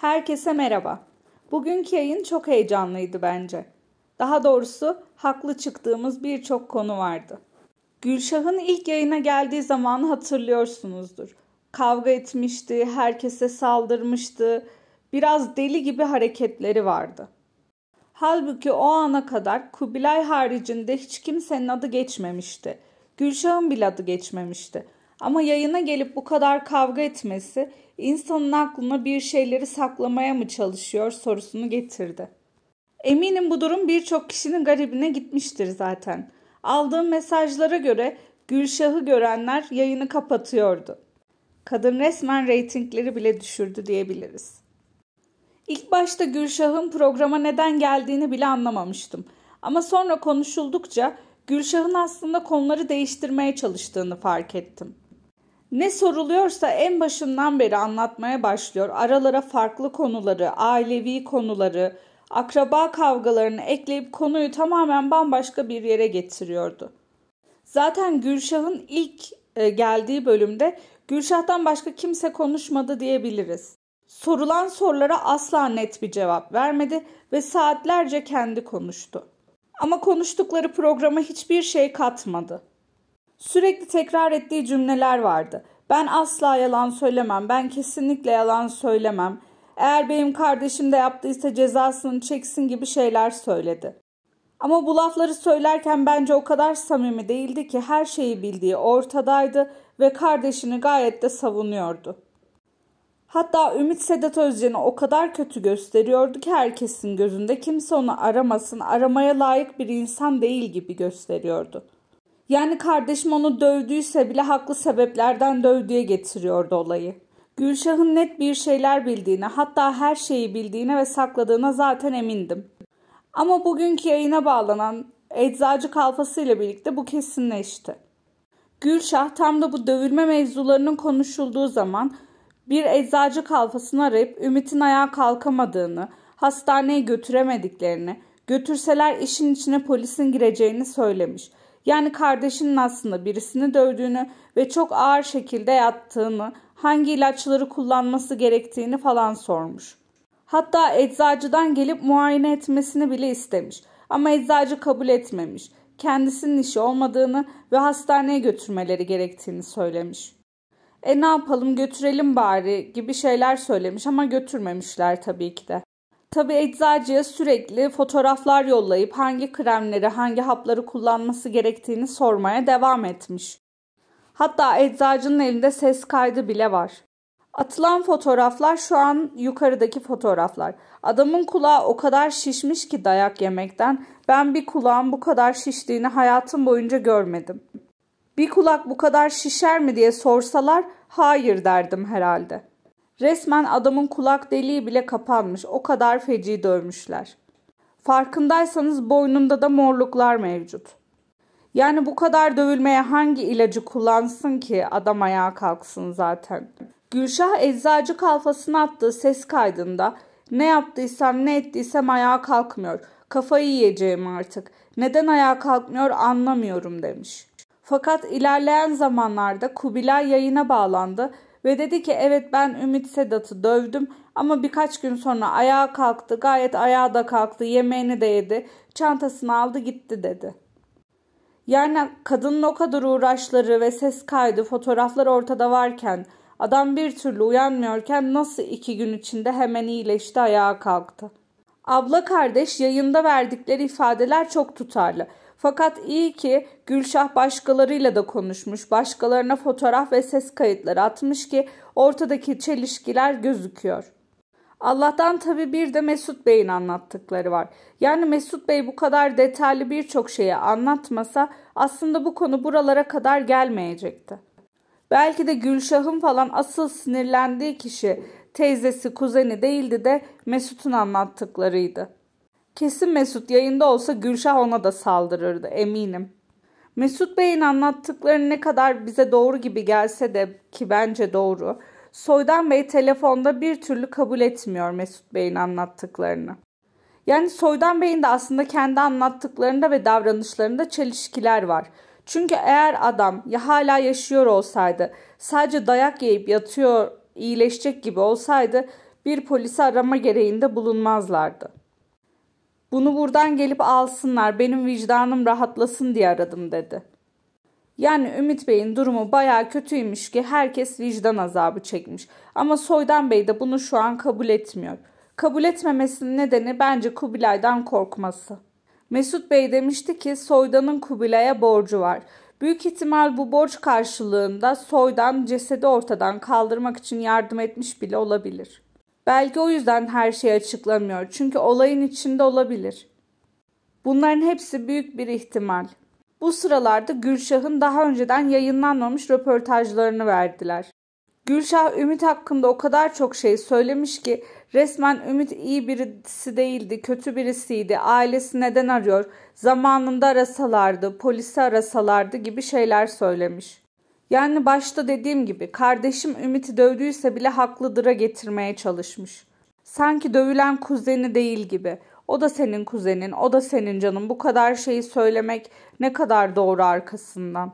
Herkese merhaba. Bugünkü yayın çok heyecanlıydı bence. Daha doğrusu haklı çıktığımız birçok konu vardı. Gülşah'ın ilk yayına geldiği zamanı hatırlıyorsunuzdur. Kavga etmişti, herkese saldırmıştı, biraz deli gibi hareketleri vardı. Halbuki o ana kadar Kubilay haricinde hiç kimsenin adı geçmemişti. Gülşah'ın bile adı geçmemişti. Ama yayına gelip bu kadar kavga etmesi insanın aklına bir şeyleri saklamaya mı çalışıyor sorusunu getirdi. Eminim bu durum birçok kişinin garibine gitmiştir zaten. Aldığım mesajlara göre Gülşah'ı görenler yayını kapatıyordu. Kadın resmen reytingleri bile düşürdü diyebiliriz. İlk başta Gülşah'ın programa neden geldiğini bile anlamamıştım. Ama sonra konuşuldukça Gülşah'ın aslında konuları değiştirmeye çalıştığını fark ettim. Ne soruluyorsa en başından beri anlatmaya başlıyor. Aralara farklı konuları, ailevi konuları, akraba kavgalarını ekleyip konuyu tamamen bambaşka bir yere getiriyordu. Zaten Gülşah'ın ilk e, geldiği bölümde Gülşah'tan başka kimse konuşmadı diyebiliriz. Sorulan sorulara asla net bir cevap vermedi ve saatlerce kendi konuştu. Ama konuştukları programa hiçbir şey katmadı. Sürekli tekrar ettiği cümleler vardı. Ben asla yalan söylemem, ben kesinlikle yalan söylemem. Eğer benim kardeşim de yaptıysa cezasını çeksin gibi şeyler söyledi. Ama bu lafları söylerken bence o kadar samimi değildi ki her şeyi bildiği ortadaydı ve kardeşini gayet de savunuyordu. Hatta Ümit Sedat Özcan'ı o kadar kötü gösteriyordu ki herkesin gözünde kimse onu aramasın, aramaya layık bir insan değil gibi gösteriyordu.'' Yani kardeşim onu dövdüyse bile haklı sebeplerden dövdüğe getiriyordu olayı. Gülşah'ın net bir şeyler bildiğine, hatta her şeyi bildiğine ve sakladığına zaten emindim. Ama bugünkü yayına bağlanan eczacı kalfasıyla birlikte bu kesinleşti. Gülşah tam da bu dövülme mevzularının konuşulduğu zaman bir eczacı kalfasını arayıp Ümit'in ayağa kalkamadığını, hastaneye götüremediklerini, götürseler işin içine polisin gireceğini söylemiş. Yani kardeşinin aslında birisini dövdüğünü ve çok ağır şekilde yattığını, hangi ilaçları kullanması gerektiğini falan sormuş. Hatta eczacıdan gelip muayene etmesini bile istemiş. Ama eczacı kabul etmemiş. Kendisinin işi olmadığını ve hastaneye götürmeleri gerektiğini söylemiş. E ne yapalım götürelim bari gibi şeyler söylemiş ama götürmemişler tabii ki de. Tabi eczacıya sürekli fotoğraflar yollayıp hangi kremleri, hangi hapları kullanması gerektiğini sormaya devam etmiş. Hatta eczacının elinde ses kaydı bile var. Atılan fotoğraflar şu an yukarıdaki fotoğraflar. Adamın kulağı o kadar şişmiş ki dayak yemekten. Ben bir kulağın bu kadar şiştiğini hayatım boyunca görmedim. Bir kulak bu kadar şişer mi diye sorsalar hayır derdim herhalde. Resmen adamın kulak deliği bile kapanmış. O kadar feci dövmüşler. Farkındaysanız boynunda da morluklar mevcut. Yani bu kadar dövülmeye hangi ilacı kullansın ki adam ayağa kalksın zaten. Gülşah eczacı kalfasına attığı ses kaydında ne yaptıysam ne ettiysem ayağa kalkmıyor. Kafayı yiyeceğim artık. Neden ayağa kalkmıyor anlamıyorum demiş. Fakat ilerleyen zamanlarda Kubilay yayına bağlandı ve dedi ki evet ben Ümit Sedat'ı dövdüm ama birkaç gün sonra ayağa kalktı gayet ayağa da kalktı yemeğini de yedi çantasını aldı gitti dedi. Yani kadının o kadar uğraşları ve ses kaydı fotoğraflar ortada varken adam bir türlü uyanmıyorken nasıl iki gün içinde hemen iyileşti ayağa kalktı. Abla kardeş yayında verdikleri ifadeler çok tutarlı fakat iyi ki Gülşah başkalarıyla da konuşmuş, başkalarına fotoğraf ve ses kayıtları atmış ki ortadaki çelişkiler gözüküyor. Allah'tan tabi bir de Mesut Bey'in anlattıkları var. Yani Mesut Bey bu kadar detaylı birçok şeyi anlatmasa aslında bu konu buralara kadar gelmeyecekti. Belki de Gülşah'ın falan asıl sinirlendiği kişi teyzesi, kuzeni değildi de Mesut'un anlattıklarıydı. Kesin Mesut yayında olsa Gülşah ona da saldırırdı eminim. Mesut Bey'in anlattıkları ne kadar bize doğru gibi gelse de ki bence doğru. Soydan Bey telefonda bir türlü kabul etmiyor Mesut Bey'in anlattıklarını. Yani Soydan Bey'in de aslında kendi anlattıklarında ve davranışlarında çelişkiler var. Çünkü eğer adam ya hala yaşıyor olsaydı, sadece dayak yiyip yatıyor, iyileşecek gibi olsaydı bir polisi arama gereğinde bulunmazlardı. Bunu buradan gelip alsınlar, benim vicdanım rahatlasın diye aradım dedi. Yani Ümit Bey'in durumu baya kötüymüş ki herkes vicdan azabı çekmiş. Ama Soydan Bey de bunu şu an kabul etmiyor. Kabul etmemesinin nedeni bence Kubilay'dan korkması. Mesut Bey demişti ki Soydan'ın Kubilay'a borcu var. Büyük ihtimal bu borç karşılığında Soydan cesedi ortadan kaldırmak için yardım etmiş bile olabilir.'' Belki o yüzden her şey açıklamıyor. Çünkü olayın içinde olabilir. Bunların hepsi büyük bir ihtimal. Bu sıralarda Gülşah'ın daha önceden yayınlanmamış röportajlarını verdiler. Gülşah Ümit hakkında o kadar çok şey söylemiş ki resmen Ümit iyi birisi değildi, kötü birisiydi, ailesi neden arıyor, zamanında arasalardı, polisi arasalardı gibi şeyler söylemiş. Yani başta dediğim gibi kardeşim Ümit'i dövdüyse bile haklıdıra getirmeye çalışmış. Sanki dövülen kuzeni değil gibi. O da senin kuzenin, o da senin canın. Bu kadar şeyi söylemek ne kadar doğru arkasından.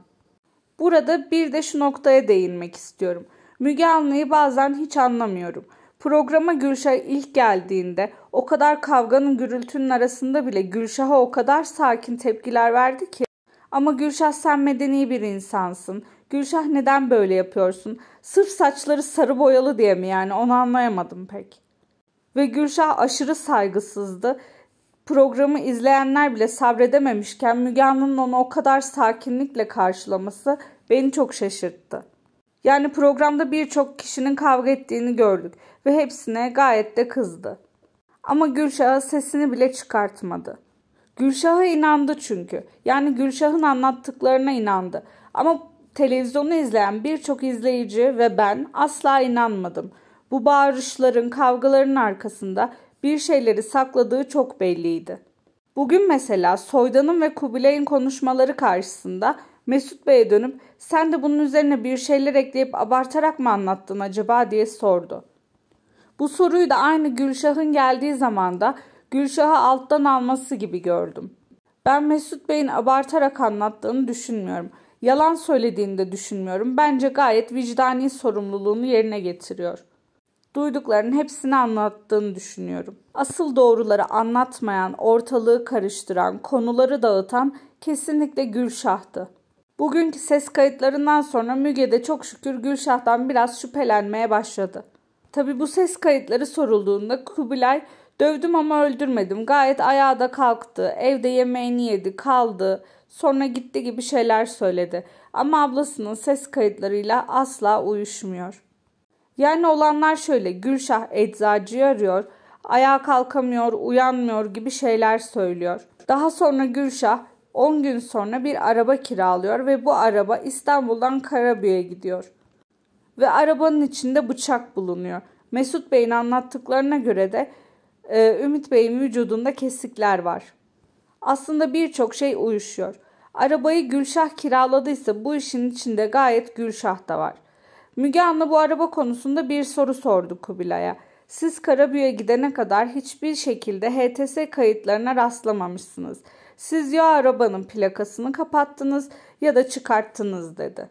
Burada bir de şu noktaya değinmek istiyorum. Müge Anlı'yı bazen hiç anlamıyorum. Programa Gülşah ilk geldiğinde o kadar kavganın gürültünün arasında bile Gülşah'a o kadar sakin tepkiler verdi ki. Ama Gülşah sen medeni bir insansın. Gülşah neden böyle yapıyorsun? Sırf saçları sarı boyalı diye mi yani onu anlayamadım pek. Ve Gülşah aşırı saygısızdı. Programı izleyenler bile sabredememişken Müge Anlı'nın onu o kadar sakinlikle karşılaması beni çok şaşırttı. Yani programda birçok kişinin kavga ettiğini gördük ve hepsine gayet de kızdı. Ama Gülşah'a sesini bile çıkartmadı. Gülşah'a inandı çünkü. Yani Gülşah'ın anlattıklarına inandı. Ama televizyonu izleyen birçok izleyici ve ben asla inanmadım. Bu bağırışların, kavgaların arkasında bir şeyleri sakladığı çok belliydi. Bugün mesela Soydan'ın ve Kubilay'ın konuşmaları karşısında Mesut Bey'e dönüp sen de bunun üzerine bir şeyler ekleyip abartarak mı anlattın acaba diye sordu. Bu soruyu da aynı Gülşah'ın geldiği zamanda Gülşah'ı alttan alması gibi gördüm. Ben Mesut Bey'in abartarak anlattığını düşünmüyorum.'' Yalan söylediğini de düşünmüyorum. Bence gayet vicdani sorumluluğunu yerine getiriyor. Duyduklarının hepsini anlattığını düşünüyorum. Asıl doğruları anlatmayan, ortalığı karıştıran, konuları dağıtan kesinlikle Gülşah'tı. Bugünkü ses kayıtlarından sonra Müge de çok şükür Gülşah'tan biraz şüphelenmeye başladı. Tabi bu ses kayıtları sorulduğunda Kubilay Dövdüm ama öldürmedim. Gayet ayağa da kalktı. Evde yemeğini yedi, kaldı. Sonra gitti gibi şeyler söyledi. Ama ablasının ses kayıtlarıyla asla uyuşmuyor. Yani olanlar şöyle. Gülşah eczacıyı arıyor. Ayağa kalkamıyor, uyanmıyor gibi şeyler söylüyor. Daha sonra Gülşah 10 gün sonra bir araba kiralıyor ve bu araba İstanbul'dan Karabük'e gidiyor. Ve arabanın içinde bıçak bulunuyor. Mesut Bey'in anlattıklarına göre de ee, Ümit Bey'in vücudunda kesikler var. Aslında birçok şey uyuşuyor. Arabayı Gülşah kiraladıysa bu işin içinde gayet Gülşah da var. Müge Anlı bu araba konusunda bir soru sordu Kubilay'a. Siz Karabüye gidene kadar hiçbir şekilde HTS kayıtlarına rastlamamışsınız. Siz ya arabanın plakasını kapattınız ya da çıkarttınız dedi.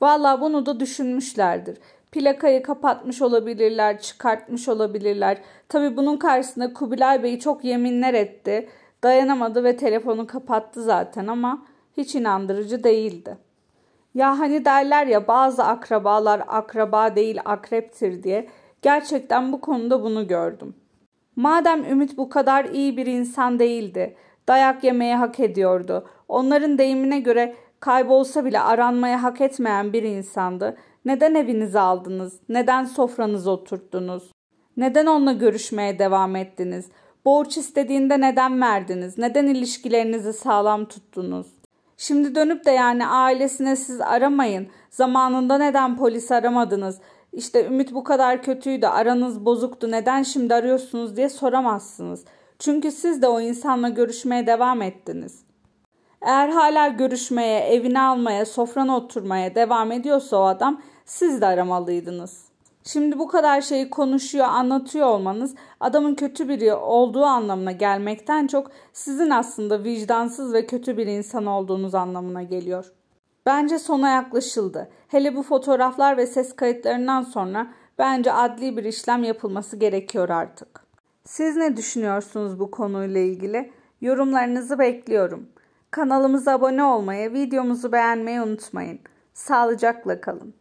Valla bunu da düşünmüşlerdir plakayı kapatmış olabilirler, çıkartmış olabilirler. Tabi bunun karşısında Kubilay Bey çok yeminler etti. Dayanamadı ve telefonu kapattı zaten ama hiç inandırıcı değildi. Ya hani derler ya bazı akrabalar akraba değil akreptir diye. Gerçekten bu konuda bunu gördüm. Madem Ümit bu kadar iyi bir insan değildi, dayak yemeye hak ediyordu. Onların deyimine göre kaybolsa bile aranmaya hak etmeyen bir insandı. Neden evinizi aldınız? Neden sofranıza oturttunuz? Neden onunla görüşmeye devam ettiniz? Borç istediğinde neden verdiniz? Neden ilişkilerinizi sağlam tuttunuz? Şimdi dönüp de yani ailesine siz aramayın. Zamanında neden polis aramadınız? İşte Ümit bu kadar kötüydü, aranız bozuktu, neden şimdi arıyorsunuz diye soramazsınız. Çünkü siz de o insanla görüşmeye devam ettiniz. Eğer hala görüşmeye, evini almaya, sofrana oturmaya devam ediyorsa o adam siz de aramalıydınız. Şimdi bu kadar şeyi konuşuyor, anlatıyor olmanız adamın kötü biri olduğu anlamına gelmekten çok sizin aslında vicdansız ve kötü bir insan olduğunuz anlamına geliyor. Bence sona yaklaşıldı. Hele bu fotoğraflar ve ses kayıtlarından sonra bence adli bir işlem yapılması gerekiyor artık. Siz ne düşünüyorsunuz bu konuyla ilgili? Yorumlarınızı bekliyorum. Kanalımıza abone olmayı, videomuzu beğenmeyi unutmayın. Sağlıcakla kalın.